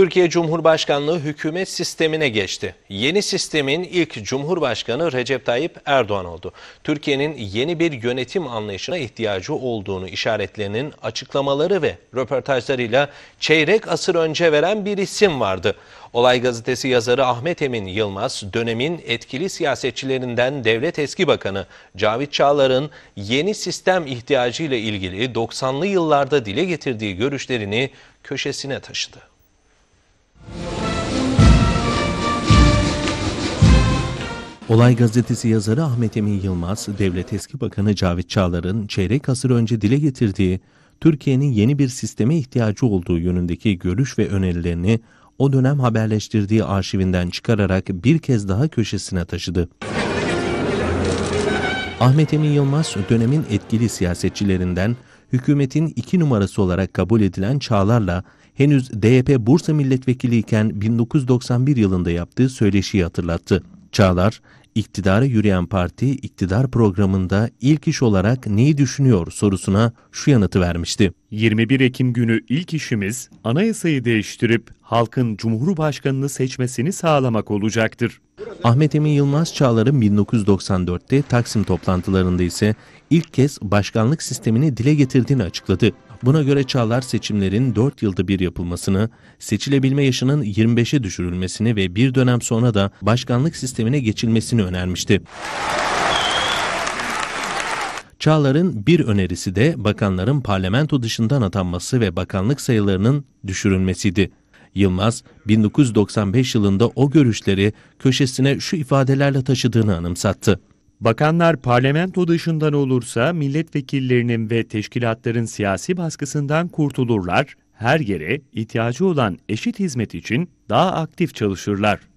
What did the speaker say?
Türkiye Cumhurbaşkanlığı hükümet sistemine geçti. Yeni sistemin ilk Cumhurbaşkanı Recep Tayyip Erdoğan oldu. Türkiye'nin yeni bir yönetim anlayışına ihtiyacı olduğunu işaretlerinin açıklamaları ve röportajlarıyla çeyrek asır önce veren bir isim vardı. Olay gazetesi yazarı Ahmet Emin Yılmaz, dönemin etkili siyasetçilerinden devlet eski bakanı Cavit Çağlar'ın yeni sistem ihtiyacı ile ilgili 90'lı yıllarda dile getirdiği görüşlerini köşesine taşıdı. Olay gazetesi yazarı Ahmet Emin Yılmaz, Devlet Eski Bakanı Cavit Çağlar'ın çeyrek asır önce dile getirdiği Türkiye'nin yeni bir sisteme ihtiyacı olduğu yönündeki görüş ve önerilerini o dönem haberleştirdiği arşivinden çıkararak bir kez daha köşesine taşıdı. Ahmet Emin Yılmaz dönemin etkili siyasetçilerinden hükümetin iki numarası olarak kabul edilen Çağlar'la henüz DYP Bursa milletvekiliyken 1991 yılında yaptığı söyleşiyi hatırlattı. Çağlar, iktidara yürüyen parti iktidar programında ilk iş olarak neyi düşünüyor sorusuna şu yanıtı vermişti. 21 Ekim günü ilk işimiz anayasayı değiştirip halkın cumhurbaşkanını seçmesini sağlamak olacaktır. Ahmet Emin Yılmaz Çağlar'ın 1994'te Taksim toplantılarında ise ilk kez başkanlık sistemini dile getirdiğini açıkladı. Buna göre Çağlar seçimlerin 4 yılda bir yapılmasını, seçilebilme yaşının 25'e düşürülmesini ve bir dönem sonra da başkanlık sistemine geçilmesini önermişti. Çağlar'ın bir önerisi de bakanların parlamento dışından atanması ve bakanlık sayılarının düşürülmesiydi. Yılmaz, 1995 yılında o görüşleri köşesine şu ifadelerle taşıdığını anımsattı. Bakanlar parlamento dışından olursa milletvekillerinin ve teşkilatların siyasi baskısından kurtulurlar, her yere ihtiyacı olan eşit hizmet için daha aktif çalışırlar.